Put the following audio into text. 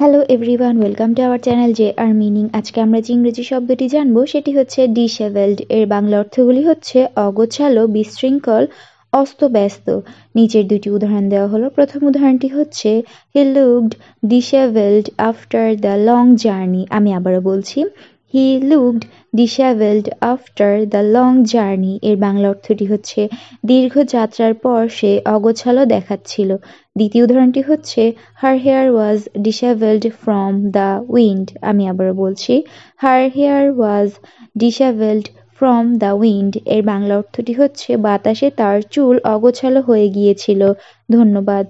hello everyone welcome to our channel J R meaning আজকে আমরা যে ইংরেজি শব্দটি জানবো সেটি হচ্ছে ডিসেভেলড এর বাংলা অর্থগুলি হচ্ছে অগোছালো বিশৃঙ্খল অস্তব্যস্ত নিচের দুটি উদাহরণ দেওয়া হলো প্রথম উদাহরণটি হচ্ছে he looked dishevelled after the long journey আমি আবারও বলছি he looked dishevelled after the long journey এর বাংলা অর্থটি হচ্ছে দীর্ঘ যাত্রার পর সে অগোছালো দেখাচ্ছিল দ্বিতীয় উদাহরণটি হচ্ছে her hair was dishevelled from the wind আমি আবারও বলছি her hair was dishevelled from the wind এর বাংলা অর্থটি হচ্ছে বাতাসে তার চুল অগোছালো হয়ে গিয়েছিল ধন্যবাদ